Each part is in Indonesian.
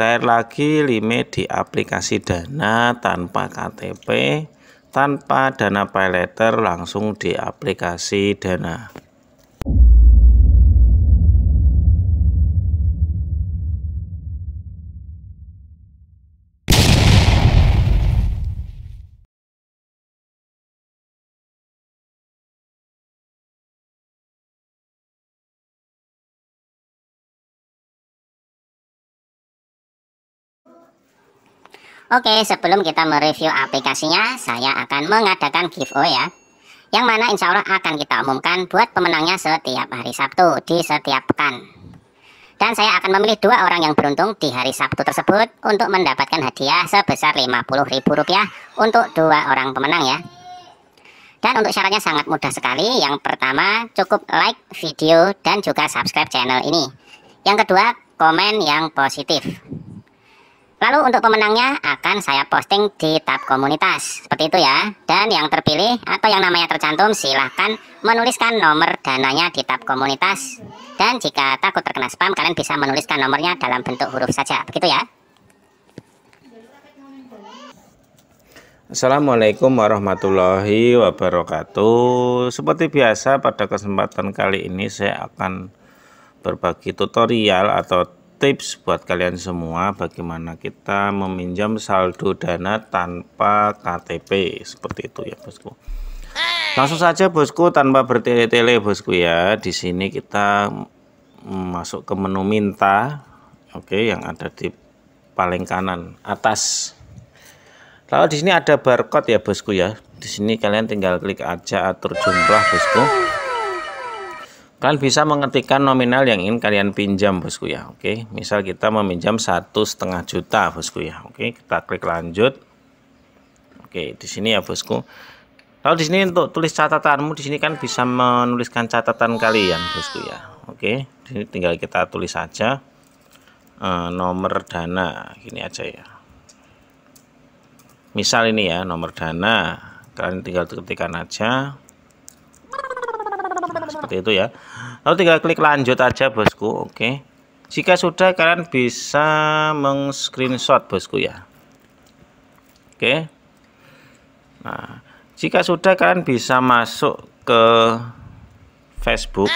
cair lagi limit di aplikasi dana tanpa KTP tanpa dana pay later langsung di aplikasi dana Oke, sebelum kita mereview aplikasinya, saya akan mengadakan giveaway ya. Yang mana insya Allah akan kita umumkan buat pemenangnya setiap hari Sabtu di setiap pekan. Dan saya akan memilih dua orang yang beruntung di hari Sabtu tersebut untuk mendapatkan hadiah sebesar Rp50.000 untuk dua orang pemenang ya. Dan untuk syaratnya sangat mudah sekali. Yang pertama, cukup like video dan juga subscribe channel ini. Yang kedua, komen yang positif. Lalu untuk pemenangnya akan saya posting di tab komunitas. Seperti itu ya. Dan yang terpilih atau yang namanya tercantum silahkan menuliskan nomor dananya di tab komunitas. Dan jika takut terkena spam kalian bisa menuliskan nomornya dalam bentuk huruf saja. Begitu ya. Assalamualaikum warahmatullahi wabarakatuh. Seperti biasa pada kesempatan kali ini saya akan berbagi tutorial atau tips buat kalian semua bagaimana kita meminjam saldo dana tanpa KTP seperti itu ya bosku langsung saja bosku tanpa bertele-tele bosku ya di sini kita masuk ke menu minta oke yang ada di paling kanan atas lalu di sini ada barcode ya bosku ya di sini kalian tinggal klik aja atur jumlah bosku Kalian bisa mengetikkan nominal yang ingin kalian pinjam, bosku ya. Oke, misal kita meminjam satu setengah juta, bosku ya. Oke, kita klik lanjut. Oke, di sini ya, bosku. kalau di sini untuk tulis catatanmu di sini kan bisa menuliskan catatan kalian, bosku ya. Oke, di sini tinggal kita tulis saja e, nomor dana, gini aja ya. Misal ini ya nomor dana, kalian tinggal ketikkan aja seperti itu ya lalu tinggal klik lanjut aja bosku oke jika sudah kalian bisa meng screenshot bosku ya oke nah jika sudah kalian bisa masuk ke Facebook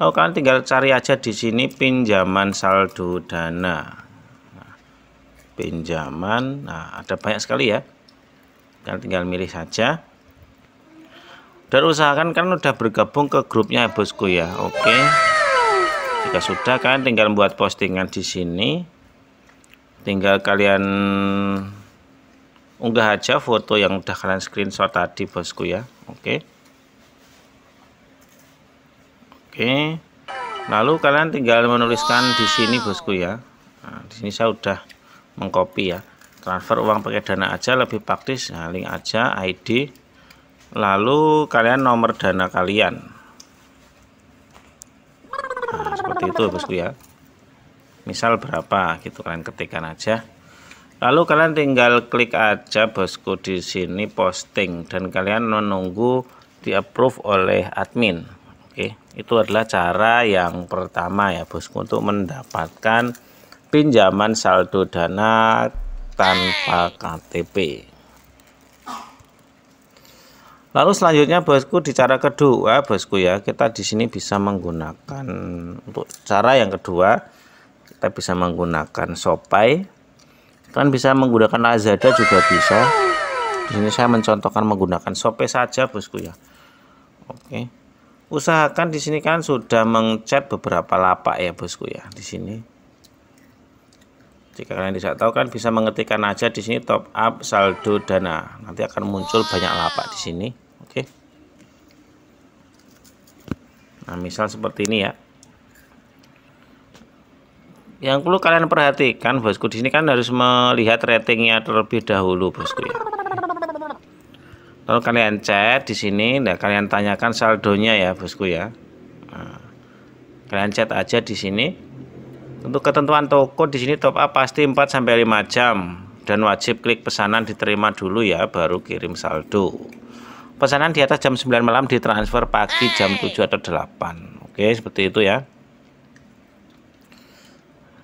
lalu kalian tinggal cari aja di sini pinjaman saldo dana nah, pinjaman nah ada banyak sekali ya kalian tinggal milih saja dan usahakan kan udah bergabung ke grupnya bosku ya oke okay. jika sudah kan tinggal buat postingan di sini tinggal kalian unggah aja foto yang udah kalian screenshot tadi bosku ya oke okay. oke okay. lalu kalian tinggal menuliskan di sini bosku ya nah, di sini saya udah mengcopy ya transfer uang pakai dana aja lebih praktis nah, link aja ID lalu kalian nomor dana kalian nah, seperti itu bosku ya misal berapa gitu kalian ketikkan aja lalu kalian tinggal klik aja bosku di sini posting dan kalian menunggu di approve oleh admin oke itu adalah cara yang pertama ya bosku untuk mendapatkan pinjaman saldo dana tanpa KTP Lalu selanjutnya bosku di cara kedua bosku ya kita di sini bisa menggunakan untuk cara yang kedua kita bisa menggunakan sopai kan bisa menggunakan Lazada juga bisa di sini saya mencontohkan menggunakan sopai saja bosku ya Oke usahakan di sini kan sudah mengcat beberapa lapak ya bosku ya di sini jika kalian tidak tahu kan bisa mengetikkan aja di sini top up saldo dana. Nanti akan muncul banyak lapak di sini. Oke. Nah, misal seperti ini ya. Yang perlu kalian perhatikan bosku di sini kan harus melihat ratingnya terlebih dahulu bosku ya. Lalu kalian chat di sini dan kalian tanyakan saldonya ya bosku ya. Nah, kalian chat aja di sini untuk ketentuan toko di sini top up pasti 4 sampai 5 jam dan wajib klik pesanan diterima dulu ya baru kirim saldo. Pesanan di atas jam 9 malam ditransfer pagi jam 7 atau 8. Oke, seperti itu ya.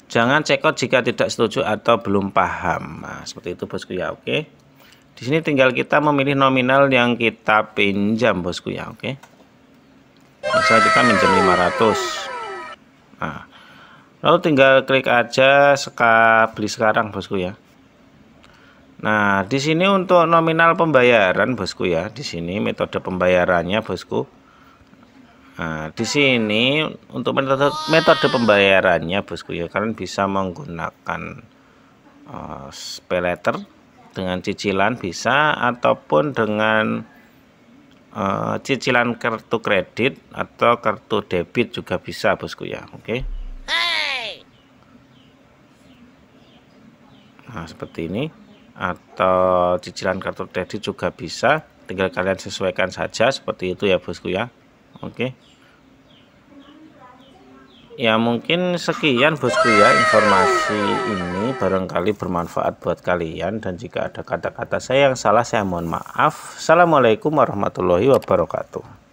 Jangan cekot jika tidak setuju atau belum paham. Nah, seperti itu bosku ya, oke. Di sini tinggal kita memilih nominal yang kita pinjam bosku ya, oke. Misal kita pinjam 500. Nah, lalu tinggal klik aja seka, beli sekarang bosku ya Nah di sini untuk nominal pembayaran bosku ya di sini metode pembayarannya bosku Nah di sini untuk metode, metode pembayarannya bosku ya kalian bisa menggunakan uh, eh, pay letter dengan cicilan bisa ataupun dengan uh, cicilan kartu kredit atau kartu debit juga bisa bosku ya oke okay? nah seperti ini atau cicilan kartu kredit juga bisa tinggal kalian sesuaikan saja seperti itu ya bosku ya oke ya mungkin sekian bosku ya informasi ini barangkali bermanfaat buat kalian dan jika ada kata-kata saya yang salah saya mohon maaf assalamualaikum warahmatullahi wabarakatuh